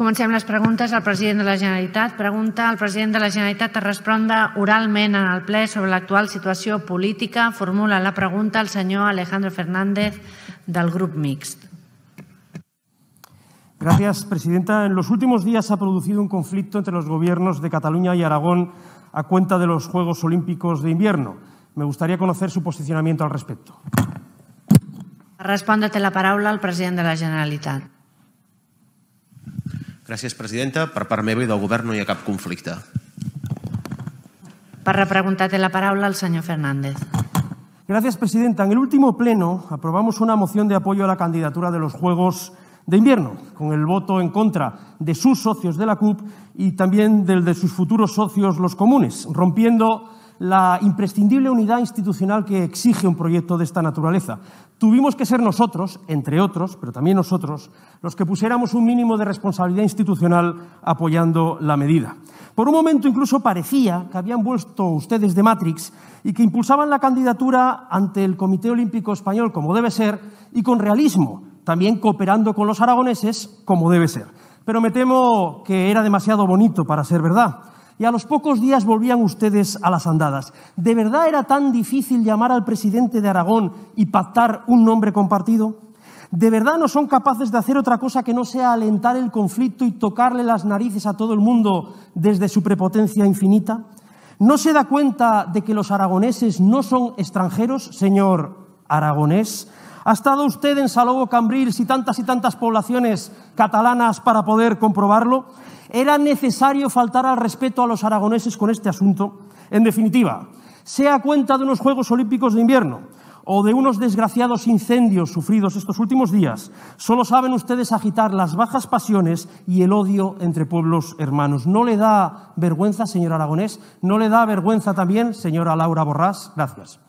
Comencem les preguntes al president de la Generalitat. Pregunta al president de la Generalitat a respondre oralment en el ple sobre l'actual situació política. Formula la pregunta al senyor Alejandro Fernández del grup mixt. Gracias, presidenta. En los últimos días ha producido un conflicto entre los gobiernos de Cataluña y Aragón a cuenta de los Juegos Olímpicos de Invierno. Me gustaría conocer su posicionamiento al respecto. Respóndete la paraula al president de la Generalitat. Gracias, presidenta. Per del Gobierno no cap Para la palabra, el señor Fernández. Gracias, presidenta. En el último pleno aprobamos una moción de apoyo a la candidatura de los Juegos de Invierno, con el voto en contra de sus socios de la CUP y también del de sus futuros socios, los comunes, rompiendo la imprescindible unidad institucional que exige un proyecto de esta naturaleza. Tuvimos que ser nosotros, entre otros, pero también nosotros, los que pusiéramos un mínimo de responsabilidad institucional apoyando la medida. Por un momento incluso parecía que habían vuelto ustedes de Matrix y que impulsaban la candidatura ante el Comité Olímpico Español como debe ser y con realismo, también cooperando con los aragoneses como debe ser. Pero me temo que era demasiado bonito para ser verdad y a los pocos días volvían ustedes a las andadas. ¿De verdad era tan difícil llamar al presidente de Aragón y pactar un nombre compartido? ¿De verdad no son capaces de hacer otra cosa que no sea alentar el conflicto y tocarle las narices a todo el mundo desde su prepotencia infinita? ¿No se da cuenta de que los aragoneses no son extranjeros, señor aragonés? ¿Ha estado usted en Salobo Cambrils y tantas y tantas poblaciones catalanas para poder comprobarlo? Era necesario faltar al respeto a los aragoneses con este asunto. En definitiva, sea cuenta de unos Juegos Olímpicos de invierno o de unos desgraciados incendios sufridos estos últimos días, solo saben ustedes agitar las bajas pasiones y el odio entre pueblos hermanos. ¿No le da vergüenza, señor Aragonés? ¿No le da vergüenza también, señora Laura Borrás? Gracias.